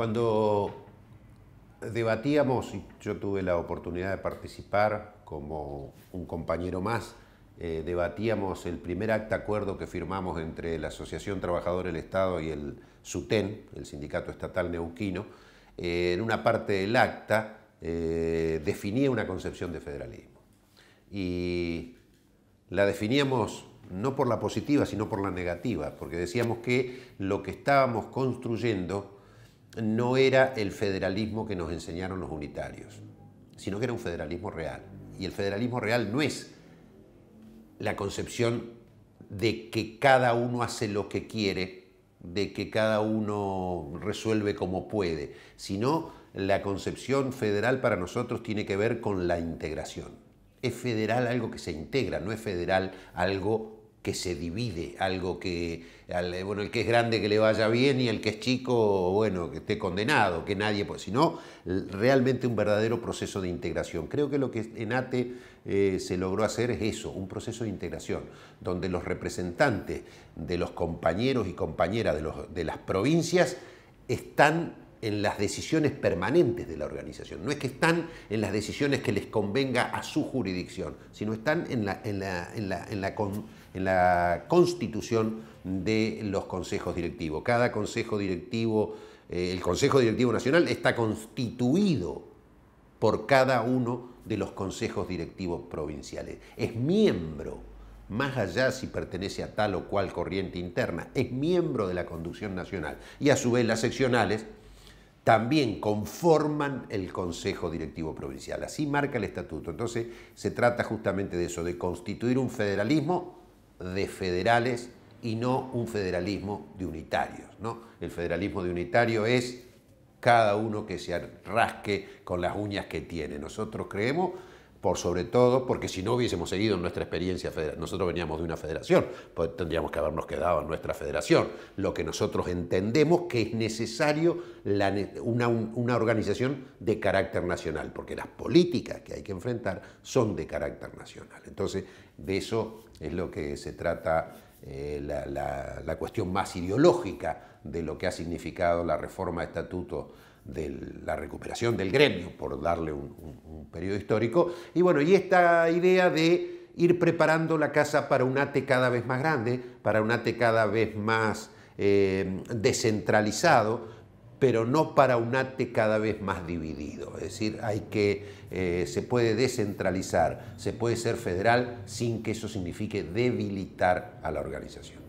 Cuando debatíamos, y yo tuve la oportunidad de participar como un compañero más, eh, debatíamos el primer acta acuerdo que firmamos entre la Asociación Trabajador del Estado y el SUTEN, el Sindicato Estatal Neuquino, eh, en una parte del acta eh, definía una concepción de federalismo. Y la definíamos no por la positiva, sino por la negativa, porque decíamos que lo que estábamos construyendo no era el federalismo que nos enseñaron los unitarios, sino que era un federalismo real. Y el federalismo real no es la concepción de que cada uno hace lo que quiere, de que cada uno resuelve como puede, sino la concepción federal para nosotros tiene que ver con la integración. Es federal algo que se integra, no es federal algo que se divide, algo que, eh, bueno, el que es grande que le vaya bien y el que es chico, bueno, que esté condenado, que nadie, pues, sino realmente un verdadero proceso de integración. Creo que lo que en ATE eh, se logró hacer es eso, un proceso de integración, donde los representantes de los compañeros y compañeras de las provincias están en las decisiones permanentes de la organización. No es que están en las decisiones que les convenga a su jurisdicción, sino están en la, en la, constitución de los consejos directivos. Cada consejo directivo, eh, el Consejo Directivo Nacional está constituido por cada uno de los consejos directivos provinciales. Es miembro, más allá si pertenece a tal o cual corriente interna, es miembro de la conducción nacional. Y a su vez las seccionales también conforman el Consejo Directivo Provincial. Así marca el estatuto. Entonces se trata justamente de eso, de constituir un federalismo de federales y no un federalismo de unitarios. ¿no? El federalismo de unitario es cada uno que se rasque con las uñas que tiene. Nosotros creemos por sobre todo porque si no hubiésemos seguido nuestra experiencia nosotros veníamos de una federación, pues tendríamos que habernos quedado en nuestra federación. Lo que nosotros entendemos que es necesario una, organización de carácter nacional, porque las políticas que hay que enfrentar son de carácter nacional. Entonces, de eso es lo que se trata eh, la, cuestión más ideológica de lo que ha significado la reforma de estatuto de la recuperación del gremio, por darle un periodo histórico. Y bueno, y esta idea de ir preparando la casa para un ATE cada vez más grande, para un ATE cada vez más eh, descentralizado, pero no para un ATE cada vez más dividido. Es decir, hay que, eh, se puede descentralizar, se puede ser federal sin que eso signifique debilitar a la organización.